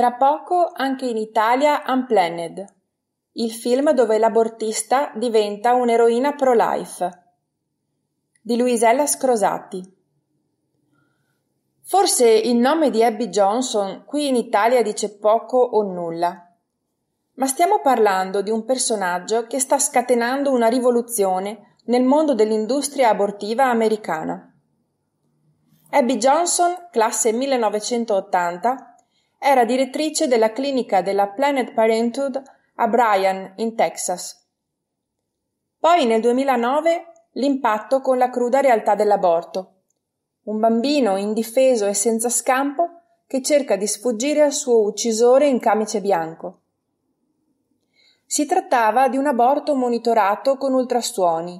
Tra poco anche in Italia Unplanned, il film dove l'abortista diventa un'eroina pro-life. Di Luisella Scrosati. Forse il nome di Abby Johnson qui in Italia dice poco o nulla. Ma stiamo parlando di un personaggio che sta scatenando una rivoluzione nel mondo dell'industria abortiva americana. Abby Johnson, classe 1980, era direttrice della clinica della Planet Parenthood a Bryan, in Texas. Poi nel 2009 l'impatto con la cruda realtà dell'aborto. Un bambino indifeso e senza scampo che cerca di sfuggire al suo uccisore in camice bianco. Si trattava di un aborto monitorato con ultrasuoni,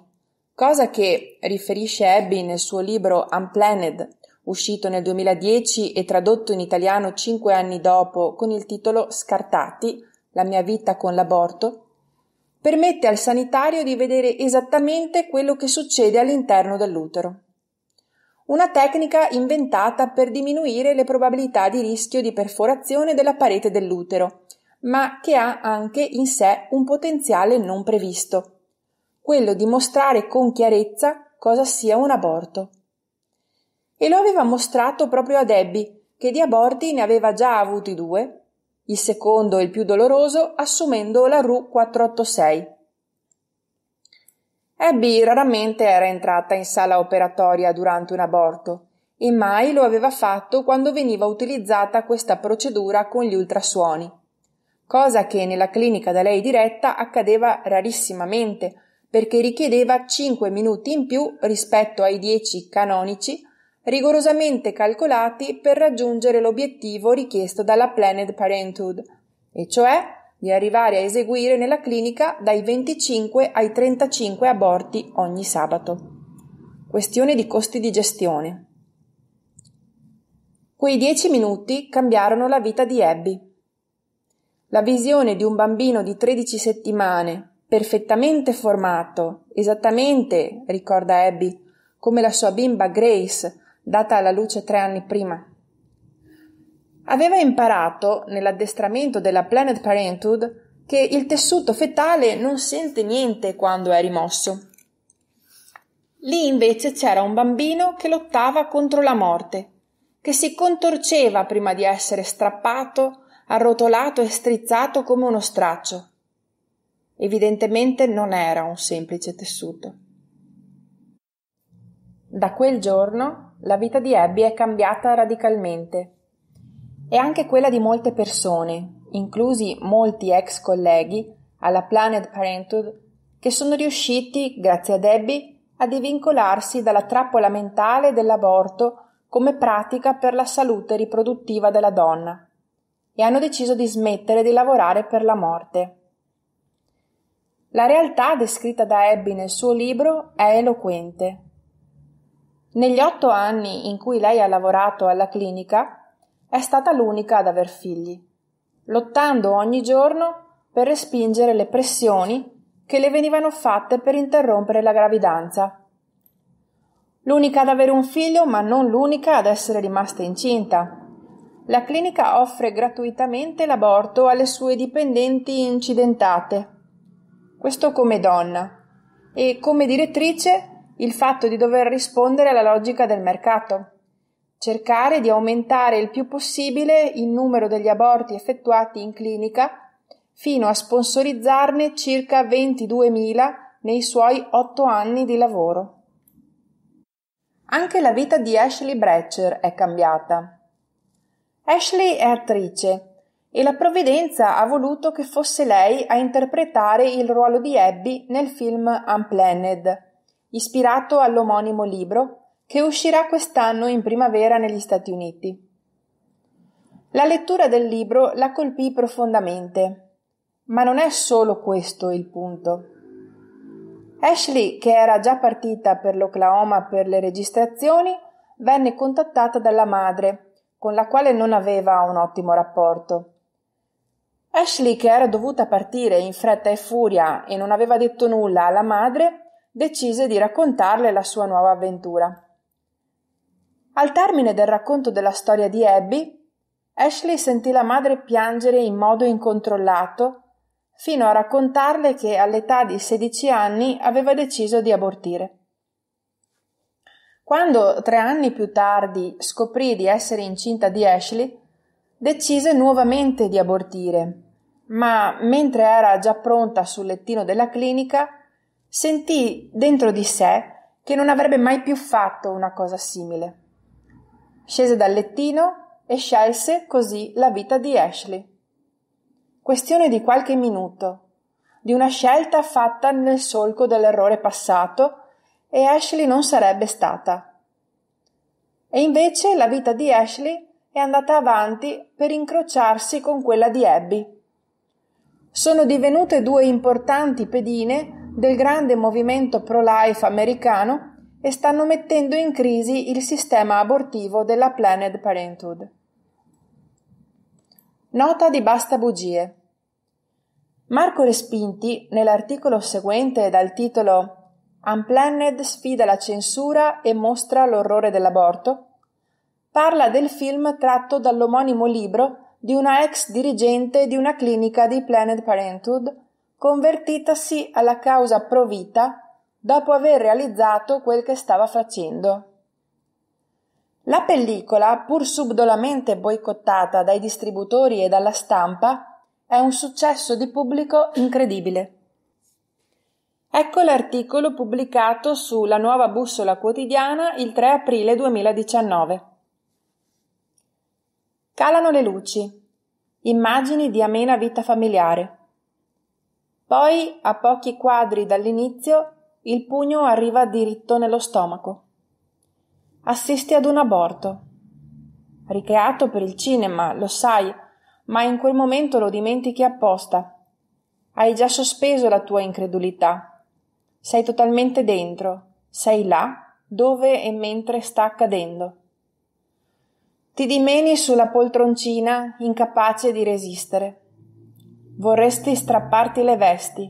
cosa che, riferisce Abby nel suo libro Unplanned, uscito nel 2010 e tradotto in italiano cinque anni dopo con il titolo Scartati, la mia vita con l'aborto, permette al sanitario di vedere esattamente quello che succede all'interno dell'utero. Una tecnica inventata per diminuire le probabilità di rischio di perforazione della parete dell'utero, ma che ha anche in sé un potenziale non previsto, quello di mostrare con chiarezza cosa sia un aborto e lo aveva mostrato proprio a Debbie, che di aborti ne aveva già avuti due, il secondo e il più doloroso assumendo la RU 486. Abby raramente era entrata in sala operatoria durante un aborto e mai lo aveva fatto quando veniva utilizzata questa procedura con gli ultrasuoni, cosa che nella clinica da lei diretta accadeva rarissimamente perché richiedeva 5 minuti in più rispetto ai 10 canonici rigorosamente calcolati per raggiungere l'obiettivo richiesto dalla Planned Parenthood, e cioè di arrivare a eseguire nella clinica dai 25 ai 35 aborti ogni sabato. Questione di costi di gestione. Quei dieci minuti cambiarono la vita di Abby. La visione di un bambino di 13 settimane, perfettamente formato, esattamente, ricorda Abby, come la sua bimba Grace, data alla luce tre anni prima. Aveva imparato, nell'addestramento della Planet Parenthood, che il tessuto fetale non sente niente quando è rimosso. Lì invece c'era un bambino che lottava contro la morte, che si contorceva prima di essere strappato, arrotolato e strizzato come uno straccio. Evidentemente non era un semplice tessuto. Da quel giorno la vita di Abby è cambiata radicalmente. E anche quella di molte persone, inclusi molti ex colleghi alla Planet Parenthood, che sono riusciti, grazie ad Abby, a divincolarsi dalla trappola mentale dell'aborto come pratica per la salute riproduttiva della donna e hanno deciso di smettere di lavorare per la morte. La realtà descritta da Abby nel suo libro è eloquente. Negli otto anni in cui lei ha lavorato alla clinica è stata l'unica ad aver figli, lottando ogni giorno per respingere le pressioni che le venivano fatte per interrompere la gravidanza. L'unica ad avere un figlio, ma non l'unica ad essere rimasta incinta. La clinica offre gratuitamente l'aborto alle sue dipendenti incidentate. Questo come donna. E come direttrice il fatto di dover rispondere alla logica del mercato. Cercare di aumentare il più possibile il numero degli aborti effettuati in clinica fino a sponsorizzarne circa 22.000 nei suoi otto anni di lavoro. Anche la vita di Ashley Brecher è cambiata. Ashley è attrice e la provvidenza ha voluto che fosse lei a interpretare il ruolo di Abby nel film Unplanned, ispirato all'omonimo libro, che uscirà quest'anno in primavera negli Stati Uniti. La lettura del libro la colpì profondamente, ma non è solo questo il punto. Ashley, che era già partita per l'Oklahoma per le registrazioni, venne contattata dalla madre, con la quale non aveva un ottimo rapporto. Ashley, che era dovuta partire in fretta e furia e non aveva detto nulla alla madre, decise di raccontarle la sua nuova avventura. Al termine del racconto della storia di Abby, Ashley sentì la madre piangere in modo incontrollato fino a raccontarle che all'età di 16 anni aveva deciso di abortire. Quando tre anni più tardi scoprì di essere incinta di Ashley, decise nuovamente di abortire, ma mentre era già pronta sul lettino della clinica, Sentì dentro di sé che non avrebbe mai più fatto una cosa simile. Scese dal lettino e scelse così la vita di Ashley. Questione di qualche minuto, di una scelta fatta nel solco dell'errore passato e Ashley non sarebbe stata. E invece la vita di Ashley è andata avanti per incrociarsi con quella di Abby. Sono divenute due importanti pedine del grande movimento pro-life americano e stanno mettendo in crisi il sistema abortivo della Planned Parenthood. Nota di basta bugie. Marco Respinti, nell'articolo seguente dal titolo Unplanned sfida la censura e mostra l'orrore dell'aborto, parla del film tratto dall'omonimo libro di una ex dirigente di una clinica di Planned Parenthood convertitasi alla causa provita dopo aver realizzato quel che stava facendo. La pellicola, pur subdolamente boicottata dai distributori e dalla stampa, è un successo di pubblico incredibile. Ecco l'articolo pubblicato su La nuova bussola quotidiana il 3 aprile 2019. Calano le luci. Immagini di amena vita familiare. Poi, a pochi quadri dall'inizio, il pugno arriva diritto nello stomaco. Assisti ad un aborto. Ricreato per il cinema, lo sai, ma in quel momento lo dimentichi apposta. Hai già sospeso la tua incredulità. Sei totalmente dentro, sei là, dove e mentre sta accadendo. Ti dimeni sulla poltroncina, incapace di resistere. Vorresti strapparti le vesti,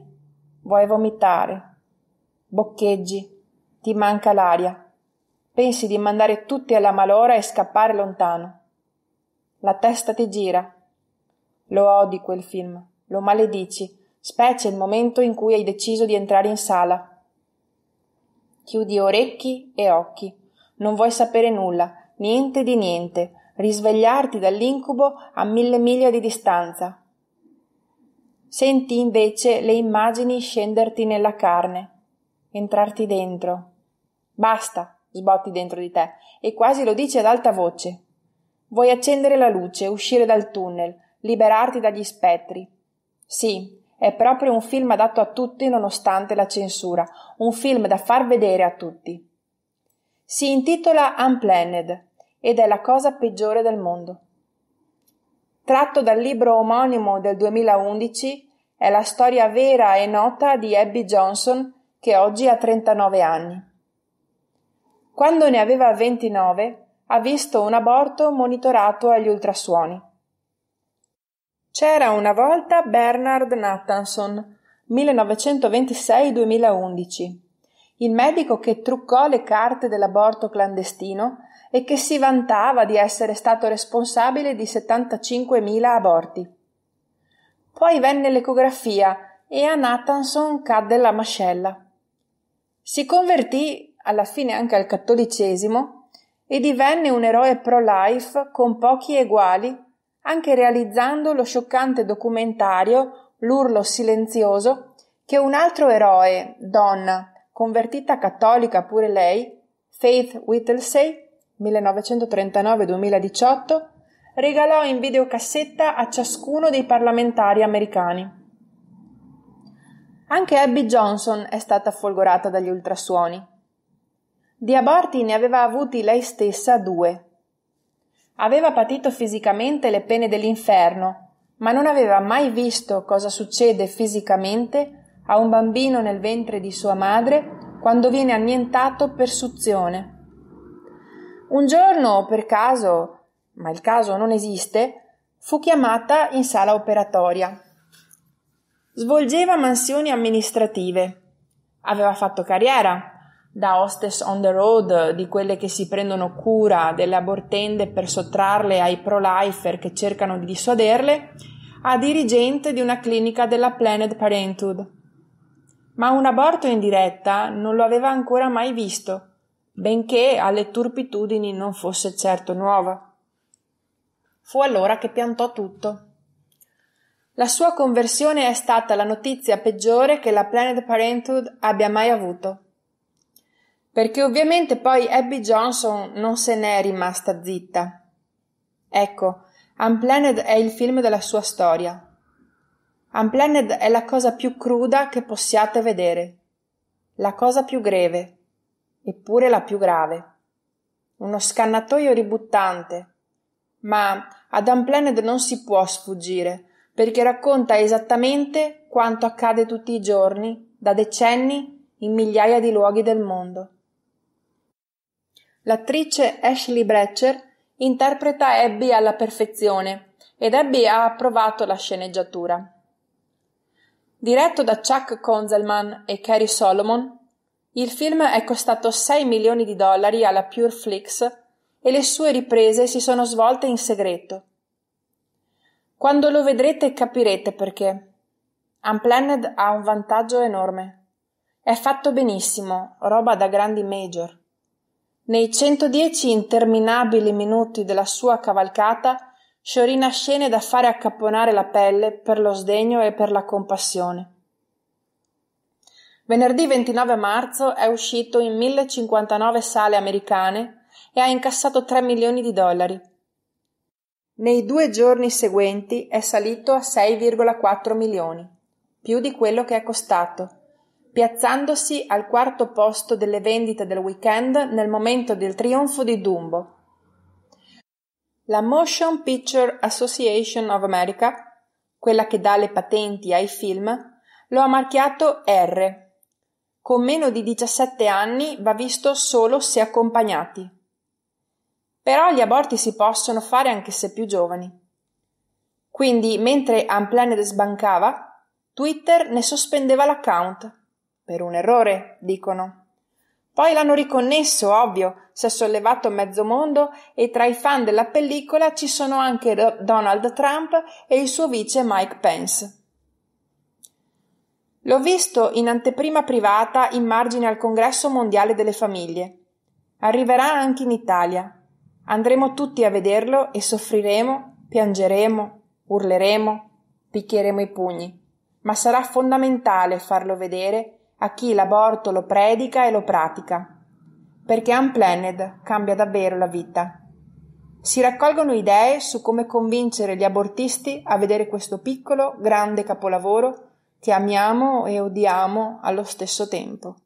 vuoi vomitare, boccheggi, ti manca l'aria, pensi di mandare tutti alla malora e scappare lontano. La testa ti gira. Lo odi quel film, lo maledici, specie il momento in cui hai deciso di entrare in sala. Chiudi orecchi e occhi, non vuoi sapere nulla, niente di niente, risvegliarti dall'incubo a mille miglia di distanza, Senti invece le immagini scenderti nella carne, entrarti dentro. Basta, sbotti dentro di te, e quasi lo dici ad alta voce. Vuoi accendere la luce, uscire dal tunnel, liberarti dagli spettri. Sì, è proprio un film adatto a tutti nonostante la censura, un film da far vedere a tutti. Si intitola Unplanned ed è la cosa peggiore del mondo tratto dal libro omonimo del 2011, è la storia vera e nota di Abby Johnson, che oggi ha 39 anni. Quando ne aveva 29, ha visto un aborto monitorato agli ultrasuoni. C'era una volta Bernard Nathanson, 1926-2011, il medico che truccò le carte dell'aborto clandestino e che si vantava di essere stato responsabile di 75.000 aborti. Poi venne l'ecografia e a Nathanson cadde la mascella. Si convertì alla fine anche al cattolicesimo e divenne un eroe pro-life con pochi eguali, anche realizzando lo scioccante documentario L'urlo silenzioso che un altro eroe, donna, convertita cattolica pure lei, Faith Whittlesey, 1939-2018, regalò in videocassetta a ciascuno dei parlamentari americani. Anche Abby Johnson è stata folgorata dagli ultrasuoni. Di aborti ne aveva avuti lei stessa due. Aveva patito fisicamente le pene dell'inferno, ma non aveva mai visto cosa succede fisicamente a un bambino nel ventre di sua madre quando viene annientato per suzione. Un giorno, per caso, ma il caso non esiste, fu chiamata in sala operatoria. Svolgeva mansioni amministrative. Aveva fatto carriera, da hostess on the road, di quelle che si prendono cura delle abortende per sottrarle ai pro-lifer che cercano di dissuaderle, a dirigente di una clinica della Planned Parenthood ma un aborto in diretta non lo aveva ancora mai visto, benché alle turpitudini non fosse certo nuova. Fu allora che piantò tutto. La sua conversione è stata la notizia peggiore che la Planet Parenthood abbia mai avuto. Perché ovviamente poi Abby Johnson non se n'è rimasta zitta. Ecco, Unplanned è il film della sua storia, Unplanned è la cosa più cruda che possiate vedere, la cosa più greve, eppure la più grave. Uno scannatoio ributtante. Ma ad Unplanned non si può sfuggire, perché racconta esattamente quanto accade tutti i giorni, da decenni, in migliaia di luoghi del mondo. L'attrice Ashley Brecher interpreta Abby alla perfezione ed Abby ha approvato la sceneggiatura. Diretto da Chuck Konzelman e Cary Solomon, il film è costato 6 milioni di dollari alla Pure Flix e le sue riprese si sono svolte in segreto. Quando lo vedrete capirete perché. Unplanned ha un vantaggio enorme. È fatto benissimo, roba da grandi major. Nei 110 interminabili minuti della sua cavalcata sciorina scene da fare accapponare la pelle per lo sdegno e per la compassione. Venerdì 29 marzo è uscito in 1059 sale americane e ha incassato 3 milioni di dollari. Nei due giorni seguenti è salito a 6,4 milioni, più di quello che è costato, piazzandosi al quarto posto delle vendite del weekend nel momento del trionfo di Dumbo, la Motion Picture Association of America, quella che dà le patenti ai film, lo ha marchiato R. Con meno di 17 anni va visto solo se accompagnati. Però gli aborti si possono fare anche se più giovani. Quindi, mentre Unplanned sbancava, Twitter ne sospendeva l'account. Per un errore, dicono. Poi l'hanno riconnesso, ovvio, si è sollevato mezzo mondo e tra i fan della pellicola ci sono anche Donald Trump e il suo vice Mike Pence. L'ho visto in anteprima privata in margine al Congresso Mondiale delle Famiglie. Arriverà anche in Italia. Andremo tutti a vederlo e soffriremo, piangeremo, urleremo, picchieremo i pugni. Ma sarà fondamentale farlo vedere a chi l'aborto lo predica e lo pratica, perché Unplanned cambia davvero la vita. Si raccolgono idee su come convincere gli abortisti a vedere questo piccolo, grande capolavoro che amiamo e odiamo allo stesso tempo.